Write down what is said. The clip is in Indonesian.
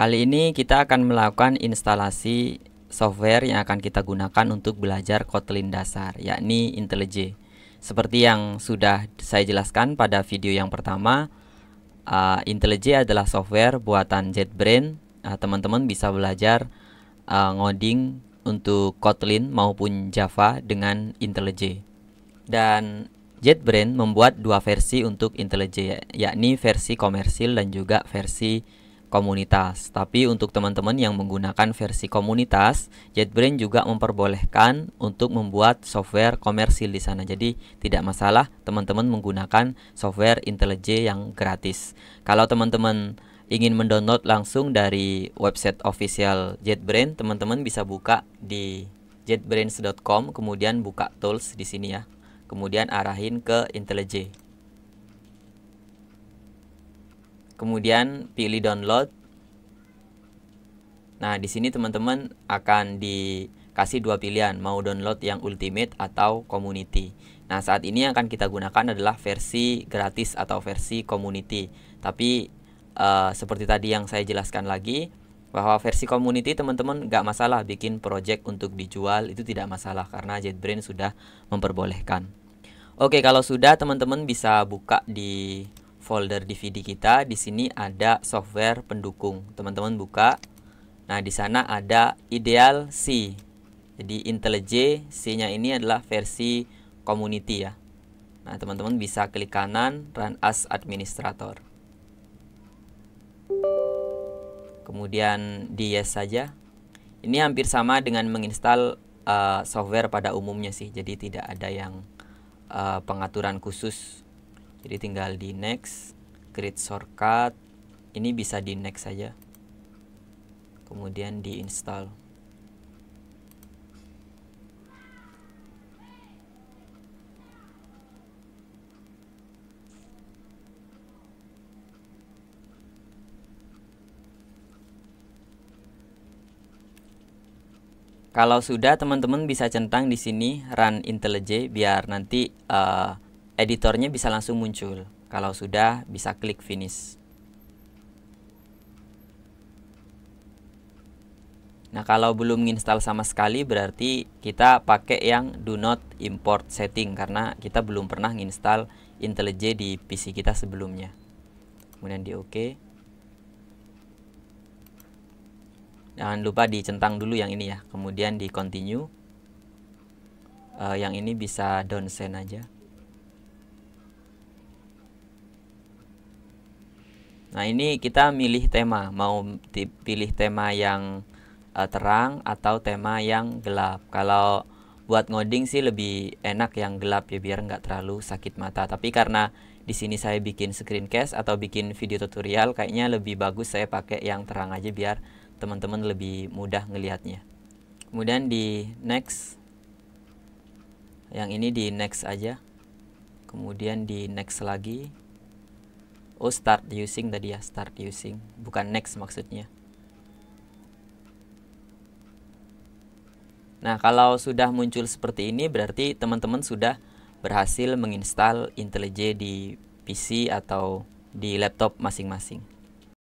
Kali ini kita akan melakukan instalasi software yang akan kita gunakan untuk belajar Kotlin dasar, yakni IntelliJ. Seperti yang sudah saya jelaskan pada video yang pertama, uh, eh, IntelliJ adalah software buatan JetBrain. Eh, teman-teman uh, bisa belajar uh, ngoding untuk Kotlin maupun Java dengan IntelliJ. Dan JetBrain membuat dua versi untuk IntelliJ, yakni versi komersil dan juga versi komunitas. Tapi untuk teman-teman yang menggunakan versi komunitas, JetBrain juga memperbolehkan untuk membuat software komersil di sana. Jadi tidak masalah teman-teman menggunakan software IntelliJ yang gratis. Kalau teman-teman ingin mendownload langsung dari website official JetBrain, teman-teman bisa buka di jetbrains.com kemudian buka tools di sini ya. Kemudian arahin ke IntelliJ. kemudian pilih download. Nah, di sini teman-teman akan dikasih dua pilihan, mau download yang ultimate atau community. Nah, saat ini yang akan kita gunakan adalah versi gratis atau versi community. Tapi uh, seperti tadi yang saya jelaskan lagi bahwa versi community teman-teman nggak masalah bikin project untuk dijual itu tidak masalah karena JetBrain sudah memperbolehkan. Oke, kalau sudah teman-teman bisa buka di folder DVD kita, di sini ada software pendukung. Teman-teman buka. Nah, di sana ada Ideal C. Jadi IntelliJ C-nya ini adalah versi community ya. Nah, teman-teman bisa klik kanan Run as administrator. Kemudian di yes saja. Ini hampir sama dengan menginstal uh, software pada umumnya sih. Jadi tidak ada yang uh, pengaturan khusus jadi tinggal di next create shortcut ini bisa di next saja kemudian di install Kalau sudah teman-teman bisa centang di sini run IntelliJ biar nanti uh, editornya bisa langsung muncul. Kalau sudah, bisa klik finish. Nah, kalau belum install sama sekali berarti kita pakai yang do not import setting karena kita belum pernah install IntelliJ di PC kita sebelumnya. Kemudian di OK. Jangan lupa dicentang dulu yang ini ya. Kemudian di continue. Uh, yang ini bisa downsend aja. Nah, ini kita milih tema, mau pilih tema yang uh, terang atau tema yang gelap. Kalau buat ngoding sih lebih enak yang gelap ya biar nggak terlalu sakit mata. Tapi karena di sini saya bikin screencast atau bikin video tutorial, kayaknya lebih bagus saya pakai yang terang aja biar teman-teman lebih mudah ngelihatnya. Kemudian di next yang ini di next aja. Kemudian di next lagi oh start using tadi ya start using bukan next maksudnya Nah, kalau sudah muncul seperti ini berarti teman-teman sudah berhasil menginstal IntelliJ di PC atau di laptop masing-masing.